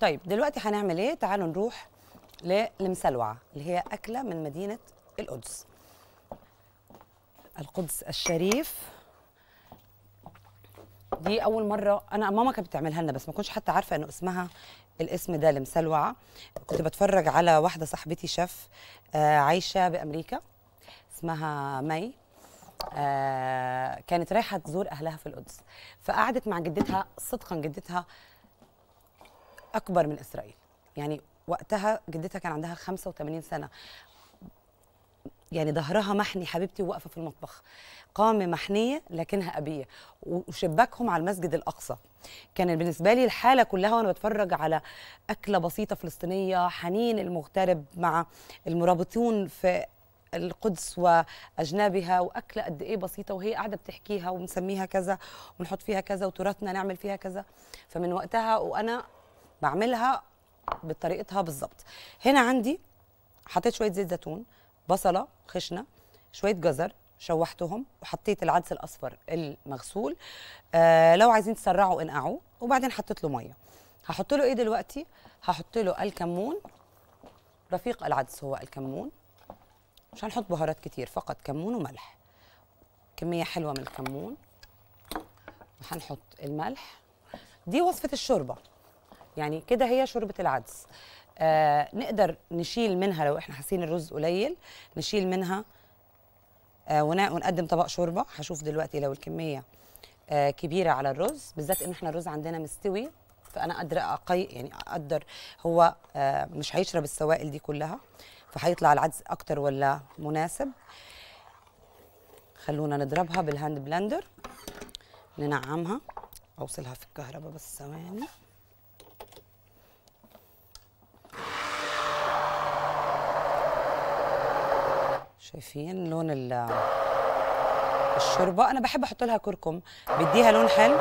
طيب دلوقتي هنعمل ايه تعالوا نروح للمسلوعه اللي هي اكله من مدينه القدس القدس الشريف دي اول مره انا ماما كانت بتعملها لنا بس ما كنتش حتى عارفه انه اسمها الاسم ده المسلوعه كنت بتفرج على واحده صاحبتي شيف آه، عايشه بامريكا اسمها مي آه كانت رايحه تزور اهلها في القدس فقعدت مع جدتها صدقا جدتها اكبر من اسرائيل يعني وقتها جدتها كان عندها 85 سنه يعني ظهرها محني حبيبتي وواقفه في المطبخ قامه محنيه لكنها ابيه وشباكهم على المسجد الاقصى كان بالنسبه لي الحاله كلها وانا بتفرج على اكله بسيطه فلسطينيه حنين المغترب مع المرابطون في القدس واجنابها واكله قد ايه بسيطه وهي قاعده بتحكيها وبنسميها كذا ونحط فيها كذا وتراثنا نعمل فيها كذا فمن وقتها وانا بعملها بطريقتها بالظبط هنا عندي حطيت شويه زيت زيتون بصله خشنه شويه جزر شوحتهم وحطيت العدس الاصفر المغسول آه لو عايزين تسرعوا انقعوه وبعدين حطيت له ميه هحط له ايه دلوقتي هحط له الكمون رفيق العدس هو الكمون مش هنحط بهارات كتير فقط كمون وملح كميه حلوه من الكمون وهنحط الملح دي وصفه الشوربه يعني كده هي شوربه العدس آه نقدر نشيل منها لو احنا حاسين الرز قليل نشيل منها آه ونقدم طبق شوربه هشوف دلوقتي لو الكميه آه كبيره على الرز بالذات ان احنا الرز عندنا مستوي فانا قادره اقي يعني اقدر هو آه مش هيشرب السوائل دي كلها فهيطلع العدس اكتر ولا مناسب خلونا نضربها بالهاند بلندر ننعمها اوصلها في الكهرباء بس ثواني شايفين لون الشوربه انا بحب احط لها كركم بيديها لون حلو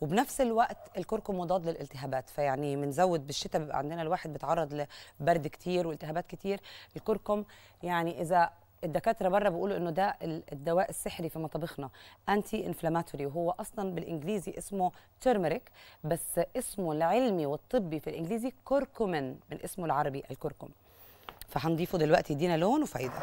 وبنفس الوقت الكركم مضاد للالتهابات فيعني بنزود بالشتاء بيبقى عندنا الواحد بيتعرض لبرد كتير والتهابات كتير الكركم يعني اذا الدكاتره بره بيقولوا انه ده الدواء السحري في مطابخنا انتي انفلاماتوري وهو اصلا بالانجليزي اسمه تيرمريك بس اسمه العلمي والطبي في الانجليزي كركمين من اسمه العربي الكركم فهنضيفه دلوقتي يدينا لون وفايده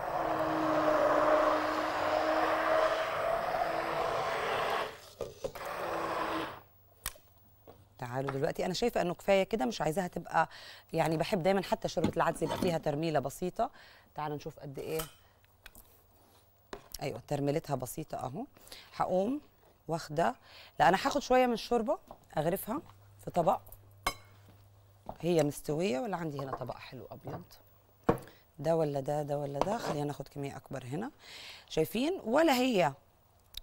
له دلوقتي انا شايفه انه كفايه كده مش عايزاها تبقى يعني بحب دايما حتى شوربه العدس يبقى فيها ترميله بسيطه تعالوا نشوف قد ايه ايوه ترميلتها بسيطه اهو هقوم واخده لا انا هاخد شويه من الشوربه اغرفها في طبق هي مستويه ولا عندي هنا طبق حلو ابيض ده ولا ده ده ولا ده خلينا ناخد كميه اكبر هنا شايفين ولا هي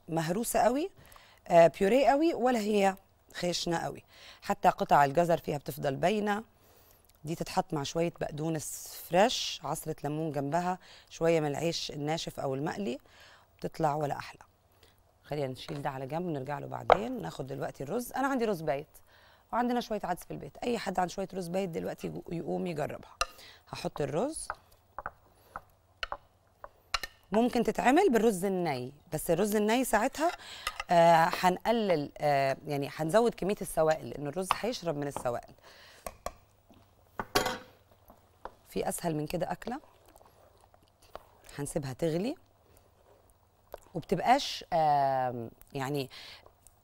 مهروسه قوي آه بيوري قوي ولا هي خشنه قوي حتى قطع الجزر فيها بتفضل باينه دي تتحط مع شويه بقدونس فريش عصره ليمون جنبها شويه من العيش الناشف او المقلي بتطلع ولا احلى خلينا نشيل ده على جنب نرجع له بعدين ناخد دلوقتي الرز انا عندي رز بايت وعندنا شويه عدس في البيت اي حد عن شويه رز بايت دلوقتي يقوم يجربها هحط الرز ممكن تتعمل بالرز الني بس الرز الني ساعتها آه هنقلل آه يعني هنزود كميه السوائل لان الرز هيشرب من السوائل في اسهل من كده اكله هنسيبها تغلي وبتبقاش آه يعني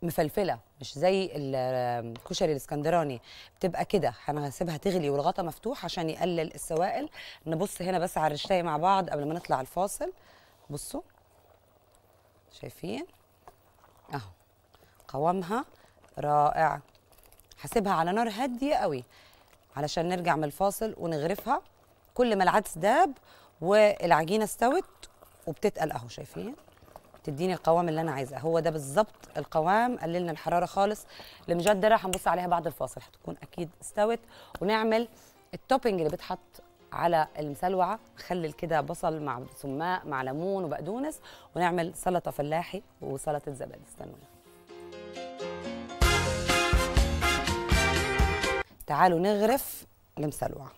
مفلفله مش زي الكشري الاسكندراني بتبقى كده هنسيبها تغلي والغطا مفتوح عشان يقلل السوائل نبص هنا بس على الرشايه مع بعض قبل ما نطلع الفاصل بصوا شايفين اهو قوامها رائع هسيبها على نار هاديه قوي علشان نرجع من الفاصل ونغرفها كل ما العدس داب والعجينه استوت وبتتقل اهو شايفين تديني القوام اللي انا عايزاه هو ده بالظبط القوام قللنا الحراره خالص المجدره هنبص عليها بعد الفاصل هتكون اكيد استوت ونعمل التوبنج اللي بيتحط على المسلوعه نخلل كده بصل مع سماق مع ليمون وبقدونس ونعمل سلطه فلاحي وسلطه زبادي استنونا تعالوا نغرف المسلوعه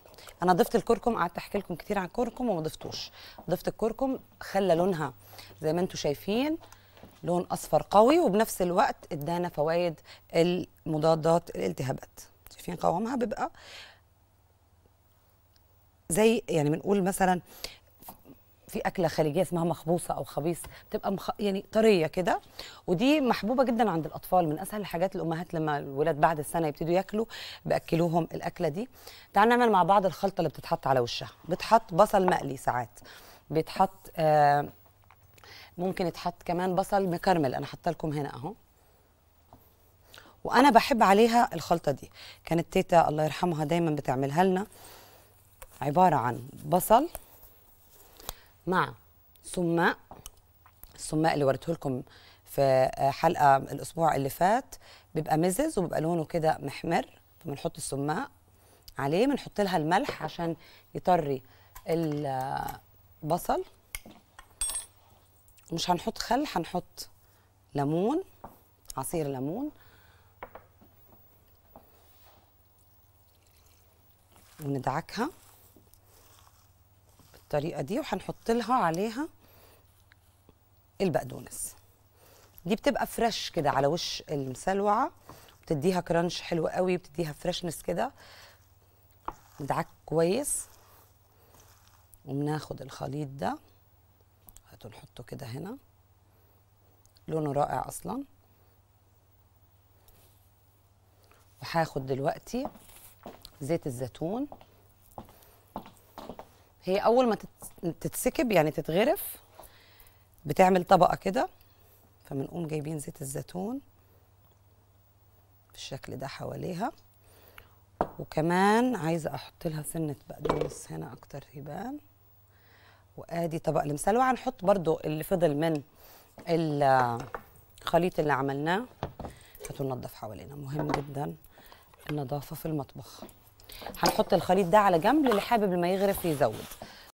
انا ضفت الكركم قعدت احكي لكم كتير عن الكركم وما ضفتوش ضفت الكركم خلى لونها زي ما انتم شايفين لون اصفر قوي وبنفس الوقت ادانا فوائد المضادات الالتهابات شايفين قوامها بيبقى زي يعني بنقول مثلا في اكله خليجيه اسمها مخبوصه او خبيص بتبقى مخ... يعني طريه كده ودي محبوبه جدا عند الاطفال من اسهل الحاجات الامهات لما الولاد بعد السنه يبتدوا ياكلوا باكلوهم الاكله دي تعال نعمل مع بعض الخلطه اللي بتتحط على وشها بتحط بصل مقلي ساعات بيتحط آه ممكن يتحط كمان بصل مكرمل انا حاطه لكم هنا اهو وانا بحب عليها الخلطه دي كانت تيتا الله يرحمها دايما بتعملها لنا عبارة عن بصل مع سماق السماق اللي وريته لكم في آه، حلقة الأسبوع اللي فات بيبقى مزز وبيبقى لونه كده محمر فبنحط السماق عليه بنحط لها الملح عشان يطري البصل آه، مش هنحط خل هنحط ليمون عصير ليمون وندعكها بالطريقه دي وهنحط لها عليها البقدونس دي بتبقى فريش كده على وش المسلوعه بتديها كرانش حلو قوي بتديها فريشنس كده ندعك كويس وبناخد الخليط ده هتنحطه كده هنا لونه رائع اصلا وهاخد دلوقتي زيت الزيتون هي اول ما تتسكب يعني تتغرف بتعمل طبقه كده فبنقوم جايبين زيت الزيتون بالشكل ده حواليها وكمان عايزه احط لها سنه بقدونس هنا اكتر يبان وادي طبق المسلوع هنحط برضو اللي فضل من الخليط اللي عملناه هتنضف حوالينا مهم جدا النظافه في المطبخ هنحط الخليط ده على جنب اللي حابب لما يغرف يزود